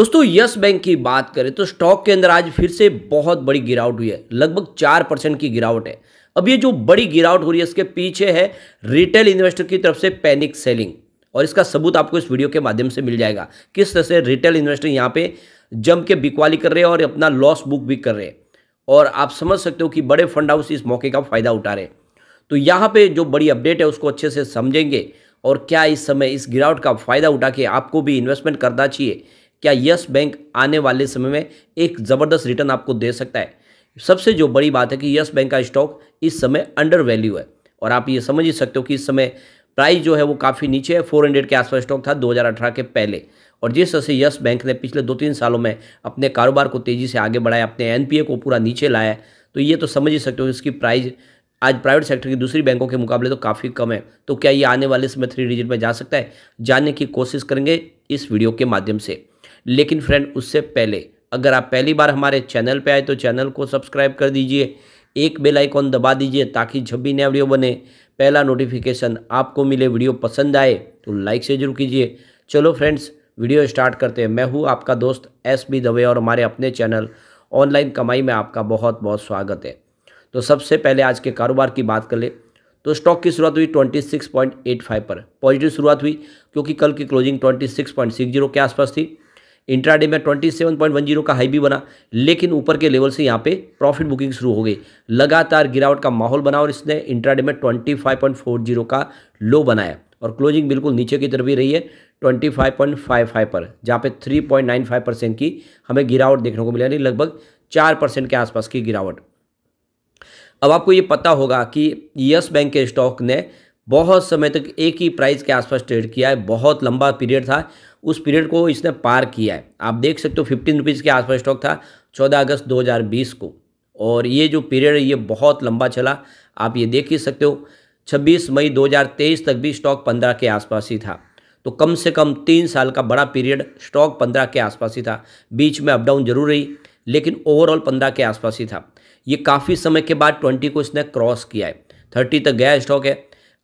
दोस्तों yes bank की बात करें तो स्टॉक के अंदर आज फिर से बहुत बड़ी गिरावट हुई है लगभग चार परसेंट की गिरावट है अब ये जो बड़ी गिरावट हो रही है इसके पीछे है रिटेल इन्वेस्टर की तरफ से पैनिक सेलिंग और इसका सबूत आपको इस वीडियो के माध्यम से मिल जाएगा किस तरह से रिटेल इन्वेस्टर यहाँ पे जम के बिकवाली कर रहे हैं और अपना लॉस बुक भी कर रहे हैं और आप समझ सकते हो कि बड़े फंड हाउस इस मौके का फ़ायदा उठा रहे हैं तो यहाँ पे जो बड़ी अपडेट है उसको अच्छे से समझेंगे और क्या इस समय इस गिरावट का फ़ायदा उठा के आपको भी इन्वेस्टमेंट करना चाहिए क्या यस बैंक आने वाले समय में एक ज़बरदस्त रिटर्न आपको दे सकता है सबसे जो बड़ी बात है कि यस बैंक का स्टॉक इस समय अंडर वैल्यू है और आप ये समझ ही सकते हो कि इस समय प्राइस जो है वो काफ़ी नीचे है फोर के आसपास स्टॉक था दो के पहले और जिस तरह से यस बैंक ने पिछले दो तीन सालों में अपने कारोबार को तेज़ी से आगे बढ़ाया अपने एनपीए को पूरा नीचे लाया तो ये तो समझ ही सकते हो इसकी प्राइस आज प्राइवेट सेक्टर की दूसरी बैंकों के मुकाबले तो काफ़ी कम है तो क्या ये आने वाले समय थ्री डिजिट में जा सकता है जानने की कोशिश करेंगे इस वीडियो के माध्यम से लेकिन फ्रेंड उससे पहले अगर आप पहली बार हमारे चैनल पे आए तो चैनल को सब्सक्राइब कर दीजिए एक बेल आइकॉन दबा दीजिए ताकि जब भी नया वीडियो बने पहला नोटिफिकेशन आपको मिले वीडियो पसंद आए तो लाइक से जरूर कीजिए चलो फ्रेंड्स वीडियो स्टार्ट करते हैं मैं हूँ आपका दोस्त एस बी दवे और हमारे अपने चैनल ऑनलाइन कमाई में आपका बहुत बहुत स्वागत है तो सबसे पहले आज के कारोबार की बात कर ले तो स्टॉक की शुरुआत हुई 26.85 पर पॉजिटिव शुरुआत हुई क्योंकि कल की क्लोजिंग 26.60 के आसपास थी इंट्राडे में जीरो का हाई भी बना लेकिन ऊपर के लेवल से यहाँ पे प्रॉफिट बुकिंग शुरू हो गई लगातार गिरावट का माहौल बना और इसने इंट्राडे में जीरो का लो बनाया और क्लोजिंग बिल्कुल नीचे की तरफ ही रही है 25.55 पर जहाँ पे 3.95 परसेंट की हमें गिरावट देखने को मिली यानी लगभग चार परसेंट के आसपास की गिरावट अब आपको ये पता होगा कि यस बैंक के स्टॉक ने बहुत समय तक एक ही प्राइस के आसपास ट्रेड किया है बहुत लंबा पीरियड था उस पीरियड को इसने पार किया है आप देख सकते हो फिफ्टीन रुपीज़ के आसपास स्टॉक था चौदह अगस्त 2020 को और ये जो पीरियड है ये बहुत लंबा चला आप ये देख ही सकते हो 26 मई 2023 तक भी स्टॉक 15 के आसपास ही था तो कम से कम तीन साल का बड़ा पीरियड स्टॉक पंद्रह के आसपास ही था बीच में अपडाउन जरूर रही लेकिन ओवरऑल पंद्रह के आसपास ही था ये काफ़ी समय के बाद ट्वेंटी को इसने क्रॉस किया है थर्टी तक गया स्टॉक है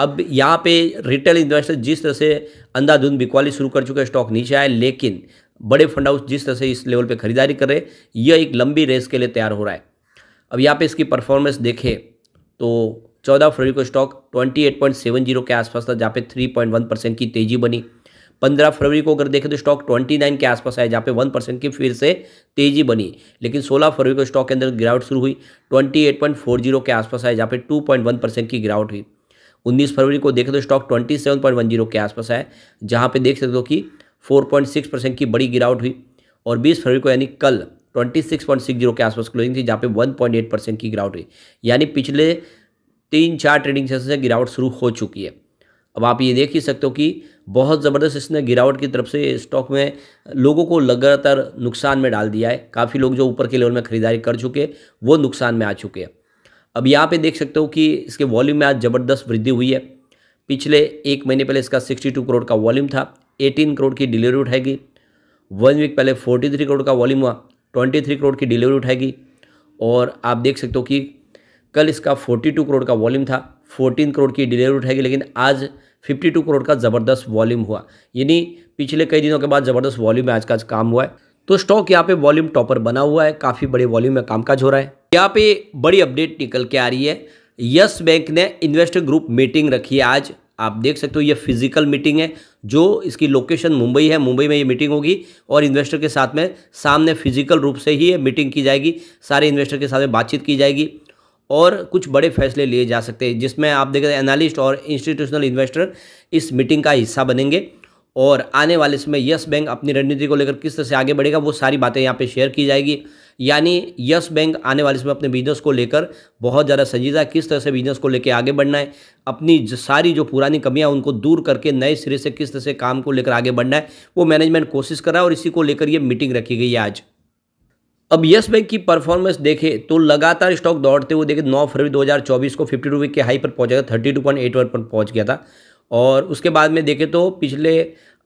अब यहाँ पे रिटेल इन्वेस्टर जिस तरह से अंधाधुंध बिकवाली शुरू कर चुके हैं स्टॉक नीचे आए लेकिन बड़े फंड हाउस जिस तरह से इस लेवल पे खरीदारी कर रहे यह एक लंबी रेस के लिए तैयार हो रहा है अब यहाँ पे इसकी परफॉर्मेंस देखें तो 14 फरवरी को स्टॉक 28.70 के आसपास था जहाँ पे 3.1 परसेंट की तेजी बनी 15 फरवरी को अगर देखें तो स्टॉक 29 के आसपास आया जहाँ पे 1 परसेंट की फिर से तेजी बनी लेकिन 16 फरवरी को स्टॉक के अंदर गिरावट शुरू हुई 28.40 के आसपास आया जहाँ पे 2.1 परसेंट की गिरावट हुई 19 फरवरी को देखें तो स्टॉक 27.10 के आसपास है जहाँ पे देख सकते हो कि 4.6 परसेंट की बड़ी गिरावट हुई और 20 फरवरी को यानी कल 26.60 के आसपास क्लोजिंग थी जहाँ पे 1.8 परसेंट की गिरावट हुई यानी पिछले तीन चार ट्रेडिंग सेशन से गिरावट शुरू हो चुकी है अब आप ये देख ही सकते हो कि बहुत ज़बरदस्त इसने गिरावट की तरफ से स्टॉक में लोगों को लगातार नुकसान में डाल दिया है काफ़ी लोग जो ऊपर के लेवल में खरीदारी कर चुके वो नुकसान में आ चुके हैं अब यहाँ पे देख सकते हो कि इसके वॉल्यूम में आज ज़बरदस्त वृद्धि हुई है पिछले एक महीने पहले इसका 62 करोड़ का वॉल्यूम था 18 करोड़ की डिलीवरी उठाएगी वन वीक पहले 43 करोड़ का वॉल्यूम हुआ 23 करोड़ की डिलीवरी उठाएगी और आप देख सकते हो कि कल इसका 42 करोड़ का वॉल्यूम था 14 करोड़ की डिलीवरी उठाएगी लेकिन आज 52 करोड़ का ज़बरदस्त वॉल्यूम हुआ यानी पिछले कई दिनों के बाद ज़बरदस्त वॉल्यूम में आज का काम हुआ है तो स्टॉक यहाँ पर वॉल्यूम टॉपर बना हुआ है काफ़ी बड़े वॉल्यूम में कामकाज हो रहा है यहाँ पे बड़ी अपडेट निकल के आ रही है यस बैंक ने इन्वेस्टर ग्रुप मीटिंग रखी है आज आप देख सकते हो ये फिजिकल मीटिंग है जो इसकी लोकेशन मुंबई है मुंबई में ये मीटिंग होगी और इन्वेस्टर के साथ में सामने फिजिकल रूप से ही ये मीटिंग की जाएगी सारे इन्वेस्टर के साथ में बातचीत की जाएगी और कुछ बड़े फैसले लिए जा सकते हैं जिसमें आप देख रहे हैं एनालिस्ट और इंस्टीट्यूशनल इन्वेस्टर इस मीटिंग का हिस्सा बनेंगे और आने वाले समय यस बैंक अपनी रणनीति को लेकर किस तरह से आगे बढ़ेगा वो सारी बातें यहाँ पर शेयर की जाएगी यानी यस बैंक आने वाले समय अपने बिजनेस को लेकर बहुत ज़्यादा संजीदा किस तरह से बिजनेस को लेकर आगे बढ़ना है अपनी सारी जो पुरानी कमियां उनको दूर करके नए सिरे से किस तरह से काम को लेकर आगे बढ़ना है वो मैनेजमेंट कोशिश कर रहा है और इसी को लेकर ये मीटिंग रखी गई है आज अब यस बैंक की परफॉर्मेंस देखें तो लगातार स्टॉक दौड़ते हुए देखें 9 फरवरी 2024 को फिफ्टी टू के हाई पर पहुंचा था thirty two point eight one पर पहुंच गया था और उसके बाद में देखें तो पिछले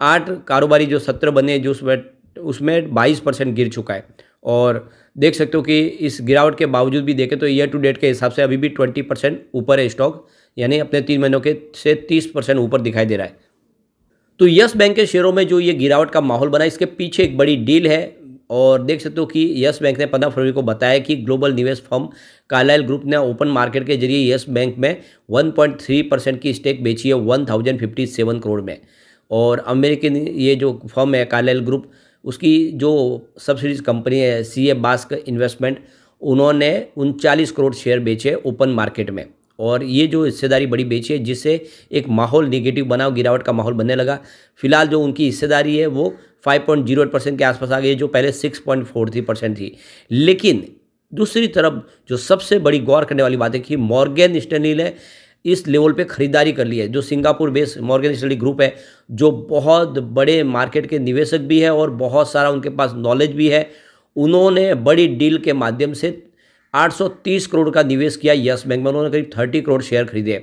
आठ कारोबारी जो सत्र बने जो उसमें उसमें बाईस परसेंट गिर चुका है और देख सकते हो कि इस गिरावट के बावजूद भी देखें तो ईयर टू डेट के हिसाब से अभी भी ट्वेंटी परसेंट ऊपर है स्टॉक यानी अपने तीन महीनों के से तीस परसेंट ऊपर दिखाई दे रहा है तो यस बैंक के शेयरों में जो ये गिरावट का माहौल बना इसके पीछे एक बड़ी डील है और देख सकते हो कि यस बैंक ने पंद्रह फरवरी को बताया कि ग्लोबल निवेश फर्म कालाइल ग्रुप ने ओपन मार्केट के जरिए यस बैंक में वन परसेंट की स्टेक बेची है वन करोड़ में और अमेरिकन ये जो फर्म है कालाइल ग्रुप उसकी जो सब्सिडीज कंपनी है सी ए बास्क इन्वेस्टमेंट उन्होंने उनचालीस करोड़ शेयर बेचे ओपन मार्केट में और ये जो हिस्सेदारी बड़ी बेची है जिससे एक माहौल निगेटिव बना गिरावट का माहौल बनने लगा फिलहाल जो उनकी हिस्सेदारी है वो 5.08 परसेंट के आसपास आ गई है जो पहले 6.43 परसेंट थी लेकिन दूसरी तरफ जो सबसे बड़ी गौर करने वाली बात है कि मॉर्गेन स्टेनिल है इस लेवल पे ख़रीदारी कर ली है जो Singapore based Morgan study group है जो बहुत बड़े मार्केट के निवेशक भी है और बहुत सारा उनके पास नॉलेज भी है उन्होंने बड़ी डील के माध्यम से 830 करोड़ का निवेश किया यस बैंक में उन्होंने करीब 30 करोड़ शेयर खरीदे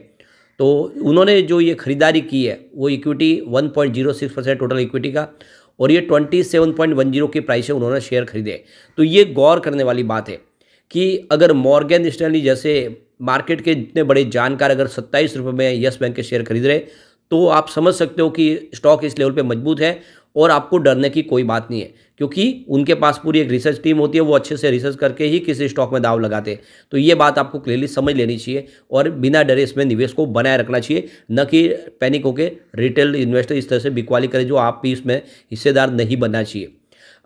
तो उन्होंने जो ये खरीदारी की है वो इक्विटी 1.06 परसेंट टोटल इक्विटी का और ये 27.10 की प्राइस से उन्होंने शेयर खरीदे तो ये गौर करने वाली बात है कि अगर मॉर्गन स्टैनली जैसे मार्केट के इतने बड़े जानकार अगर सत्ताईस रुपये में येस बैंक के शेयर खरीद रहे तो आप समझ सकते हो कि स्टॉक इस लेवल पे मजबूत है और आपको डरने की कोई बात नहीं है क्योंकि उनके पास पूरी एक रिसर्च टीम होती है वो अच्छे से रिसर्च करके ही किसी स्टॉक में दाव लगाते हैं तो ये बात आपको क्लियरली समझ लेनी चाहिए और बिना डरे इसमें निवेश को बनाए रखना चाहिए न कि पैनिक होकर रिटेल इन्वेस्टर इस तरह से बिकवाली करें जो आप भी इसमें हिस्सेदार नहीं बनना चाहिए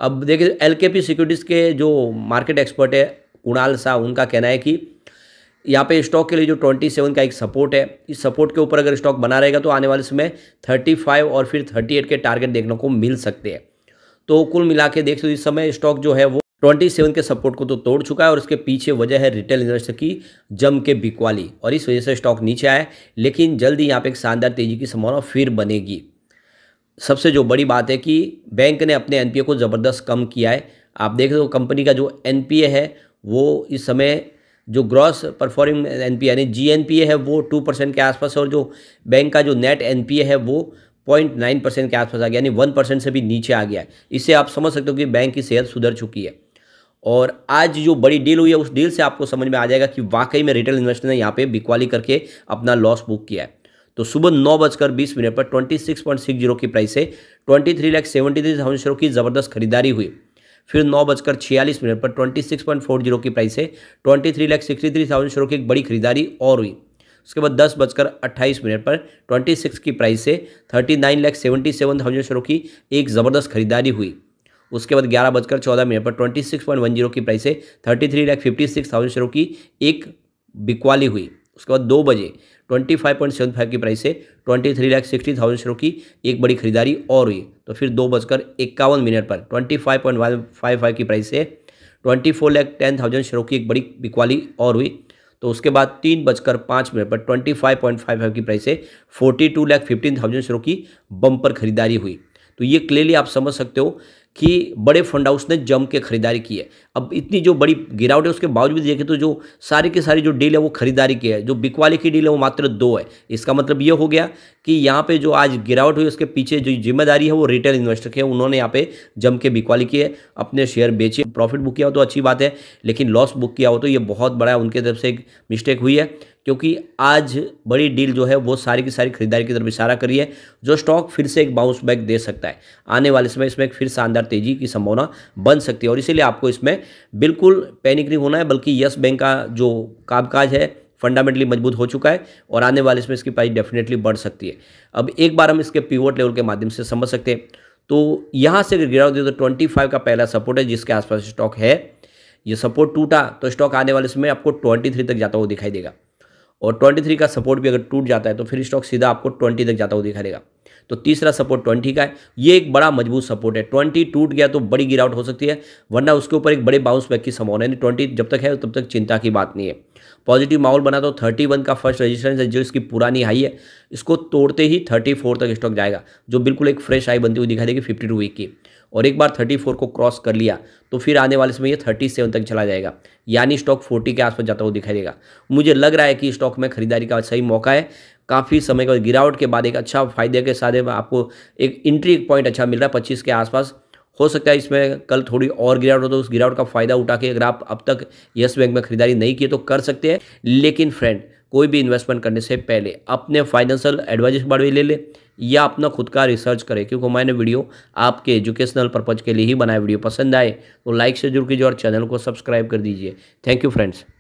अब देखिए एल सिक्योरिटीज़ के जो मार्केट एक्सपर्ट है कुणाल साह उनका कहना है कि यहाँ पे स्टॉक के लिए जो 27 का एक सपोर्ट है इस सपोर्ट के ऊपर अगर स्टॉक बना रहेगा तो आने वाले समय 35 और फिर 38 के टारगेट देखने को मिल सकते हैं तो कुल मिला के देख सकते इस समय स्टॉक जो है वो 27 के सपोर्ट को तो तोड़ चुका है और इसके पीछे वजह है रिटेल इन्वेस्टर की जम के बिकवाली और इस वजह से स्टॉक नीचे आए लेकिन जल्द ही यहाँ पर एक शानदार तेजी की संभावना फिर बनेगी सबसे जो बड़ी बात है कि बैंक ने अपने एन को ज़बरदस्त कम किया है आप देख रहे हो कंपनी का जो एन है वो इस समय जो ग्रॉस परफॉर्मिंग एन पी यानी जी एन पी है वो टू परसेंट के आसपास और जो बैंक का जो नेट एन पी है वो पॉइंट नाइन परसेंट के आसपास आ गया यानी वन परसेंट से भी नीचे आ गया है इससे आप समझ सकते हो कि बैंक की सेहत सुधर चुकी है और आज जो बड़ी डील हुई है उस डील से आपको समझ में आ जाएगा कि वाकई में रिटेल इन्वेस्टर ने यहाँ पे बिकवाली करके अपना लॉस बुक किया है तो सुबह नौ बजकर बीस मिनट पर twenty six point six zero की प्राइस से twenty three lakh seventy three thousand share की ज़बरदस्त खरीदारी हुई फिर नौ बजकर छियालीस मिनट पर twenty six point four zero की प्राइस से twenty three lakh sixty three thousand शेयरों की एक बड़ी खरीदारी और हुई उसके बाद दस बजकर अट्ठाईस मिनट पर ट्वेंटी सिक्स की प्राइस से thirty nine lakh seventy seven thousand शेयरों की एक ज़बरदस्त खरीदारी हुई उसके बाद ग्यारह बजकर चौदह मिनट पर twenty six point one zero की प्राइस से thirty three lakh fifty six thousand शेयरों की एक बिकवाली हुई उसके बाद दो बजे twenty five point seven five की प्राइस से twenty three lakh sixty thousand शेयरों की एक बड़ी खरीदारी और हुई तो फिर दो बजकर इक्यावन मिनट पर twenty five point one five five की प्राइस से twenty four lakh ten thousand शेयरों की एक बड़ी बिकवाली और हुई तो उसके बाद तीन बजकर पाँच मिनट पर twenty five point five five की प्राइस से forty two lakh fifteen thousand शेयरों की बम्पर खरीदारी हुई तो ये क्लियरली आप समझ सकते हो कि बड़े फंड हाउस ने जम के खरीदारी की है अब इतनी जो बड़ी गिरावट है उसके बावजूद देखें तो जो सारी की सारी जो डील है वो खरीदारी की है जो बिकवाली की डील है वो मात्र दो है इसका मतलब ये हो गया कि यहाँ पे जो आज गिरावट हुई उसके पीछे जो जिम्मेदारी है वो रिटेल इन्वेस्टर की है उन्होंने यहाँ पे जम के बिकवाली की है अपने शेयर बेचे प्रॉफिट बुक किया हो तो अच्छी बात है लेकिन लॉस बुक किया हो तो ये बहुत बड़ा उनके तरफ से एक मिस्टेक हुई है क्योंकि आज बड़ी डील जो है वो सारी की सारी खरीदारी की तरफ इशारा करी है जो स्टॉक फिर से एक बाउंस बैक दे सकता है आने वाले समय इसमें फिर शानदार तेजी की संभावना बन सकती है और इसीलिए आपको इसमें बिल्कुल पैनिक नहीं होना है बल्कि यस बैंक का जो कामकाज है फंडामेंटली मजबूत हो चुका है और आने वाले इसमें इसकी प्राइस डेफिनेटली बढ़ सकती है अब एक बार हम इसके पीवोट लेवल के माध्यम से समझ सकते हैं तो यहाँ से अगर गिरावट दे तो ट्वेंटी फाइव का पहला सपोर्ट है जिसके आसपास स्टॉक है ये सपोर्ट टूटा तो स्टॉक आने वाले समय आपको ट्वेंटी थ्री तक जाता हुआ दिखाई देगा और 23 का सपोर्ट भी अगर टूट जाता है तो फिर स्टॉक सीधा आपको 20 तक जाता हुआ दिखा देगा तो तीसरा सपोर्ट 20 का है ये एक बड़ा मजबूत सपोर्ट है 20 टूट गया तो बड़ी गिरावट हो सकती है वरना उसके ऊपर एक बड़े बाउंस बैक की संभावना है ट्वेंटी जब तक है तब तक चिंता की बात नहीं है पॉजिटिव माहौल बना तो थर्टी वन का फर्स्ट रेजिस्टेंस है जो इसकी पुरानी हाई है इसको तोड़ते ही थर्टी फोर तक स्टॉक जाएगा जो बिल्कुल एक फ्रेश हाई बनती हुई दिखाई देगी फिफ्टी टू वीक की और एक बार थर्टी फोर को क्रॉस कर लिया तो फिर आने वाले समय ये थर्टी सेवन तक चला जाएगा यानी स्टॉक फोर्टी के आसपास जाता हुआ दिखाई देगा मुझे लग रहा है कि स्टॉक में खरीदारी का सही मौका है काफ़ी समय का गिरावट के बाद एक अच्छा फायदे के साथ आपको एक इंट्री पॉइंट अच्छा मिल रहा है पच्चीस के आसपास हो सकता है इसमें कल थोड़ी और गिरावट हो तो उस गिरावट का फ़ायदा उठा के अगर आप अब तक यस बैंक में खरीदारी नहीं किए तो कर सकते हैं लेकिन फ्रेंड कोई भी इन्वेस्टमेंट करने से पहले अपने फाइनेंशियल एडवाइजर के बारे में ले ले या अपना खुद का रिसर्च करें क्योंकि मैंने वीडियो आपके एजुकेशनल पर्पज़ के लिए ही बनाया वीडियो पसंद आए तो लाइक से जरूर कीजिए और चैनल को सब्सक्राइब कर दीजिए थैंक यू फ्रेंड्स